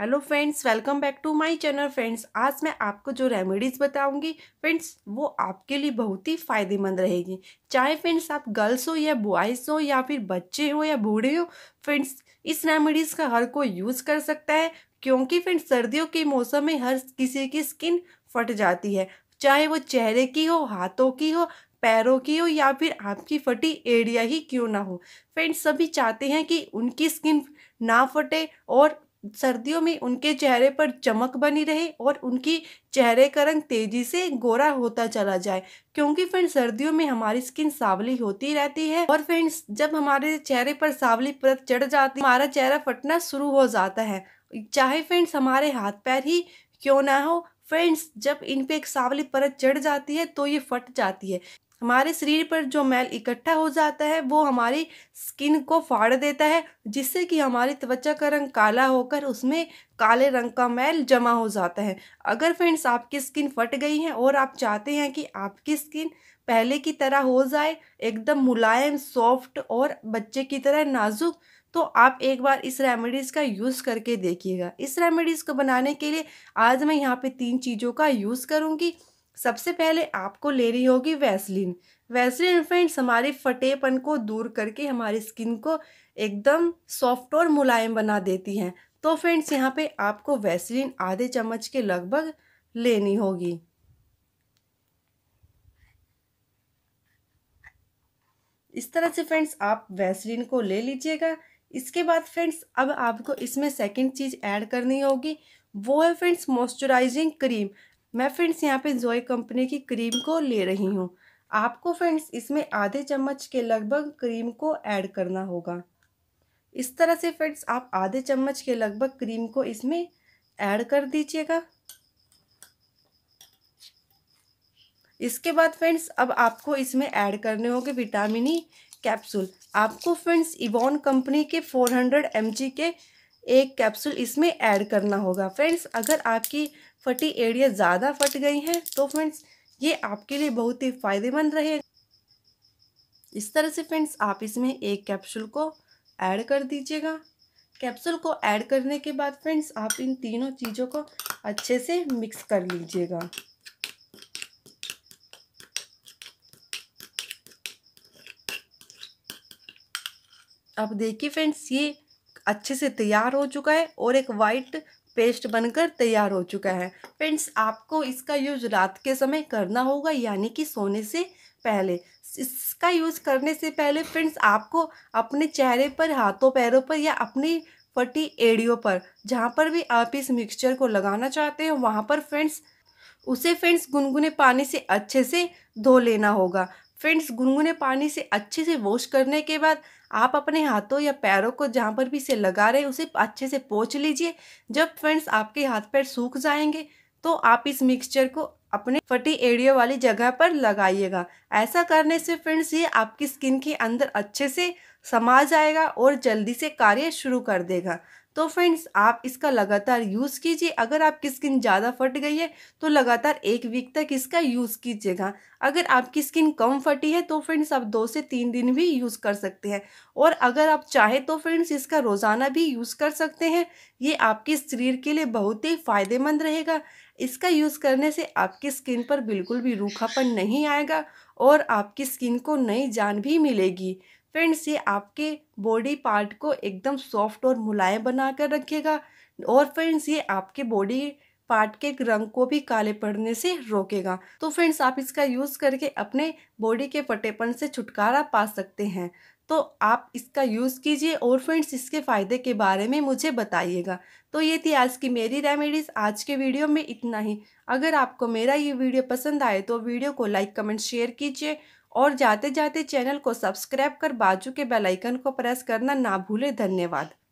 hello friends welcome back to my channel friends आज मैं आपको जो रेमेडीज़ बताऊंगी फ्रेंड्स वो आपके लिए बहुत ही फ़ायदेमंद रहेगी चाहे फ्रेंड्स आप गर्ल्स हो या बॉयज़ हो या फिर बच्चे हो या बूढ़े हो फ्रेंड्स इस रेमेडीज़ का हर कोई यूज़ कर सकता है क्योंकि फ्रेंड्स सर्दियों के मौसम में हर किसी की स्किन फट जाती है चाहे वो चेहरे की हो हाथों की हो पैरों की हो या फिर आपकी फटी एरिया ही क्यों ना हो फ्रेंड्स सभी चाहते हैं कि उनकी स्किन ना फटे और सर्दियों में उनके चेहरे पर चमक बनी रहे और उनकी चेहरे का रंग तेज़ी से गोरा होता चला जाए क्योंकि फ्रेंड्स सर्दियों में हमारी स्किन सावली होती रहती है और फ्रेंड्स जब हमारे चेहरे पर सावली परत चढ़ जाती हमारा चेहरा फटना शुरू हो जाता है चाहे फ्रेंड्स हमारे हाथ पैर ही क्यों ना हो फ्रेंड्स जब इन पे एक सावली परत चढ़ जाती है तो ये फट जाती है हमारे शरीर पर जो मैल इकट्ठा हो जाता है वो हमारी स्किन को फाड़ देता है जिससे कि हमारी त्वचा का रंग काला होकर उसमें काले रंग का मैल जमा हो जाता है अगर फ्रेंड्स आपकी स्किन फट गई है और आप चाहते हैं कि आपकी स्किन पहले की तरह हो जाए एकदम मुलायम सॉफ्ट और बच्चे की तरह नाजुक तो आप एक बार इस रेमेडीज़ का यूज़ करके देखिएगा इस रेमेडीज़ को बनाने के लिए आज मैं यहाँ पे तीन चीज़ों का यूज़ करूँगी सबसे पहले आपको लेनी होगी वैसलिन वैसलिन फ्रेंड्स हमारे फटेपन को दूर करके हमारी स्किन को एकदम सॉफ्ट और मुलायम बना देती हैं तो फ्रेंड्स यहाँ पे आपको वैसलिन आधे चम्मच के लगभग लेनी होगी इस तरह से फ्रेंड्स आप वैसलिन को ले लीजिएगा इसके बाद फ्रेंड्स अब आपको इसमें सेकंड चीज़ ऐड करनी होगी वो है फ्रेंड्स मॉइस्चराइजिंग क्रीम मैं फ्रेंड्स यहाँ पे जॉय कंपनी की क्रीम को ले रही हूँ आपको फ्रेंड्स इसमें आधे चम्मच के लगभग क्रीम को ऐड करना होगा इस तरह से फ्रेंड्स आप आधे चम्मच के लगभग क्रीम को इसमें ऐड कर दीजिएगा इसके बाद फ्रेंड्स अब आपको इसमें ऐड करने होंगे विटामिन ई कैप्सूल आपको फ्रेंड्स इवॉन कंपनी के 400 हंड्रेड के एक कैप्सूल इसमें ऐड करना होगा फ्रेंड्स अगर आपकी फटी एरिया ज़्यादा फट गई हैं तो फ्रेंड्स ये आपके लिए बहुत ही फ़ायदेमंद रहेगा इस तरह से फ्रेंड्स आप इसमें एक कैप्सूल को ऐड कर दीजिएगा कैप्सूल को ऐड करने के बाद फ्रेंड्स आप इन तीनों चीज़ों को अच्छे से मिक्स कर लीजिएगा अब देखिए फ्रेंड्स ये अच्छे से तैयार हो चुका है और एक वाइट पेस्ट बनकर तैयार हो चुका है फ्रेंड्स आपको इसका यूज रात के समय करना होगा यानी कि सोने से पहले इसका यूज़ करने से पहले फ्रेंड्स आपको अपने चेहरे पर हाथों पैरों पर या अपनी फटी एड़ियों पर जहाँ पर भी आप इस मिक्सचर को लगाना चाहते हैं वहाँ पर फ्रेंड्स उसे फ्रेंड्स गुनगुने पानी से अच्छे से धो लेना होगा फ्रेंड्स गुनगुने पानी से अच्छे से वॉश करने के बाद आप अपने हाथों या पैरों को जहाँ पर भी इसे लगा रहे उसे अच्छे से पोछ लीजिए जब फ्रेंड्स आपके हाथ पैर सूख जाएंगे तो आप इस मिक्सचर को अपने फटी एरिया वाली जगह पर लगाइएगा ऐसा करने से फ्रेंड्स ये आपकी स्किन के अंदर अच्छे से समा जाएगा और जल्दी से कार्य शुरू कर देगा तो फ्रेंड्स आप इसका लगातार यूज़ कीजिए अगर आपकी स्किन ज़्यादा फट गई है तो लगातार एक वीक तक इसका यूज़ कीजिएगा अगर आपकी स्किन कम फटी है तो फ्रेंड्स आप दो से तीन दिन भी यूज़ कर सकते हैं और अगर आप चाहे तो फ्रेंड्स इसका रोज़ाना भी यूज़ कर सकते हैं ये आपके शरीर के लिए बहुत ही फ़ायदेमंद रहेगा इसका यूज़ करने से आपकी स्किन पर बिल्कुल भी रूखापन नहीं आएगा और आपकी स्किन को नई जान भी मिलेगी फ्रेंड्स ये आपके बॉडी पार्ट को एकदम सॉफ्ट और मुलायम बना कर रखेगा और फ्रेंड्स ये आपके बॉडी पार्ट के रंग को भी काले पड़ने से रोकेगा तो फ्रेंड्स आप इसका यूज़ करके अपने बॉडी के फटेपन से छुटकारा पा सकते हैं तो आप इसका यूज़ कीजिए और फ्रेंड्स इसके फ़ायदे के बारे में मुझे बताइएगा तो ये थी आज की मेरी रेमेडीज़ आज के वीडियो में इतना ही अगर आपको मेरा ये वीडियो पसंद आए तो वीडियो को लाइक कमेंट शेयर कीजिए और जाते जाते चैनल को सब्सक्राइब कर बाजू के बेल आइकन को प्रेस करना ना भूलें धन्यवाद